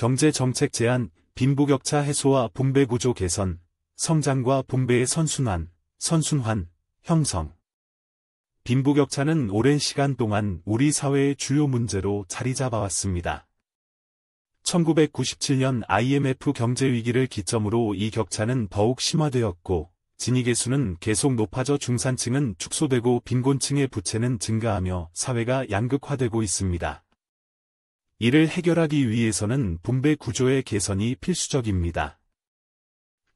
경제 정책 제안, 빈부격차 해소와 분배 구조 개선, 성장과 분배의 선순환, 선순환, 형성. 빈부격차는 오랜 시간 동안 우리 사회의 주요 문제로 자리 잡아왔습니다. 1997년 IMF 경제위기를 기점으로 이 격차는 더욱 심화되었고, 진위계수는 계속 높아져 중산층은 축소되고 빈곤층의 부채는 증가하며 사회가 양극화되고 있습니다. 이를 해결하기 위해서는 분배 구조의 개선이 필수적입니다.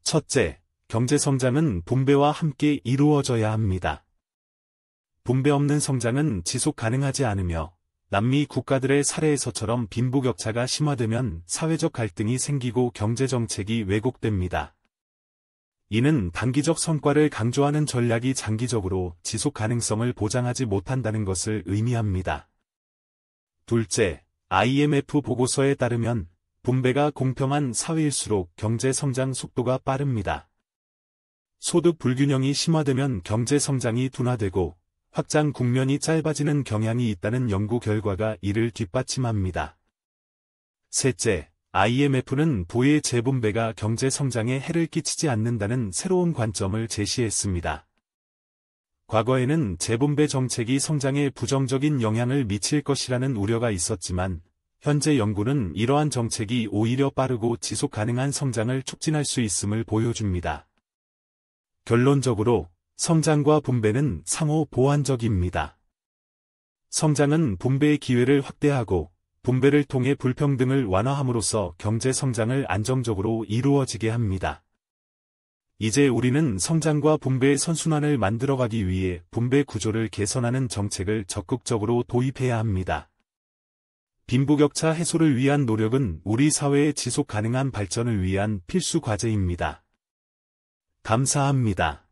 첫째, 경제성장은 분배와 함께 이루어져야 합니다. 분배 없는 성장은 지속 가능하지 않으며 남미 국가들의 사례에서처럼 빈부격차가 심화되면 사회적 갈등이 생기고 경제정책이 왜곡됩니다. 이는 단기적 성과를 강조하는 전략이 장기적으로 지속 가능성을 보장하지 못한다는 것을 의미합니다. 둘째, IMF 보고서에 따르면 분배가 공평한 사회일수록 경제 성장 속도가 빠릅니다. 소득 불균형이 심화되면 경제 성장이 둔화되고 확장 국면이 짧아지는 경향이 있다는 연구 결과가 이를 뒷받침합니다. 셋째, IMF는 부의 재분배가 경제 성장에 해를 끼치지 않는다는 새로운 관점을 제시했습니다. 과거에는 재분배 정책이 성장에 부정적인 영향을 미칠 것이라는 우려가 있었지만 현재 연구는 이러한 정책이 오히려 빠르고 지속 가능한 성장을 촉진할 수 있음을 보여줍니다. 결론적으로 성장과 분배는 상호 보완적입니다. 성장은 분배의 기회를 확대하고 분배를 통해 불평등을 완화함으로써 경제 성장을 안정적으로 이루어지게 합니다. 이제 우리는 성장과 분배의 선순환을 만들어가기 위해 분배 구조를 개선하는 정책을 적극적으로 도입해야 합니다. 빈부격차 해소를 위한 노력은 우리 사회의 지속 가능한 발전을 위한 필수 과제입니다. 감사합니다.